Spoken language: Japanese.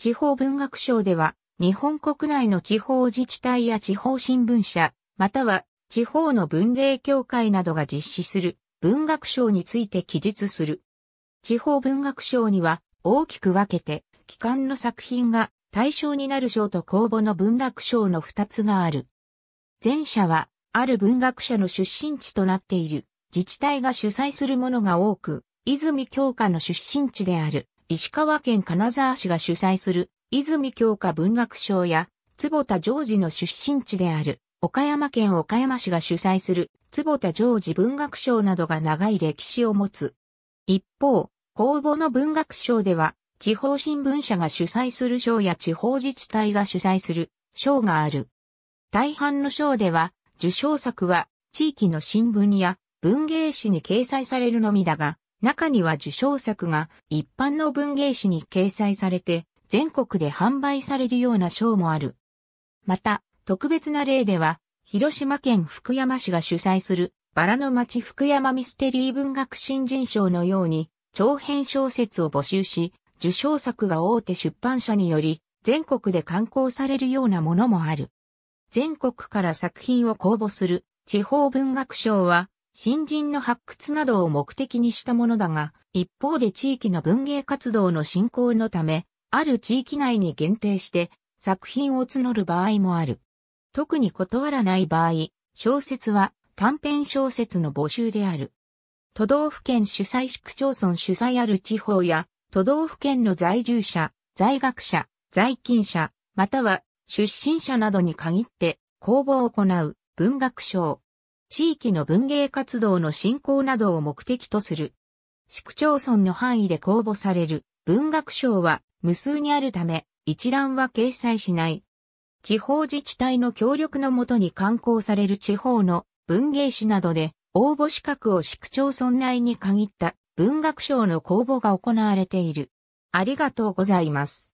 地方文学賞では、日本国内の地方自治体や地方新聞社、または地方の文芸協会などが実施する文学賞について記述する。地方文学賞には大きく分けて、機関の作品が対象になる賞と公募の文学賞の二つがある。前者は、ある文学者の出身地となっている自治体が主催するものが多く、泉教科の出身地である石川県金沢市が主催する、泉教科文学賞や、坪田ジョージの出身地である、岡山県岡山市が主催する、坪田ジョージ文学賞などが長い歴史を持つ。一方、公募の文学賞では、地方新聞社が主催する賞や地方自治体が主催する賞がある。大半の賞では、受賞作は地域の新聞や文芸誌に掲載されるのみだが、中には受賞作が一般の文芸誌に掲載されて、全国で販売されるような賞もある。また、特別な例では、広島県福山市が主催するバラの町福山ミステリー文学新人賞のように、長編小説を募集し、受賞作が大手出版社により、全国で刊行されるようなものもある。全国から作品を公募する地方文学賞は、新人の発掘などを目的にしたものだが、一方で地域の文芸活動の振興のため、ある地域内に限定して作品を募る場合もある。特に断らない場合、小説は短編小説の募集である。都道府県主催市区町村主催ある地方や、都道府県の在住者、在学者、在勤者、または出身者などに限って公募を行う文学賞、地域の文芸活動の振興などを目的とする。市区町村の範囲で公募される文学賞は無数にあるため、一覧は掲載しない。地方自治体の協力のもとに刊行される地方の文芸誌などで応募資格を市区町村内に限った文学賞の公募が行われている。ありがとうございます。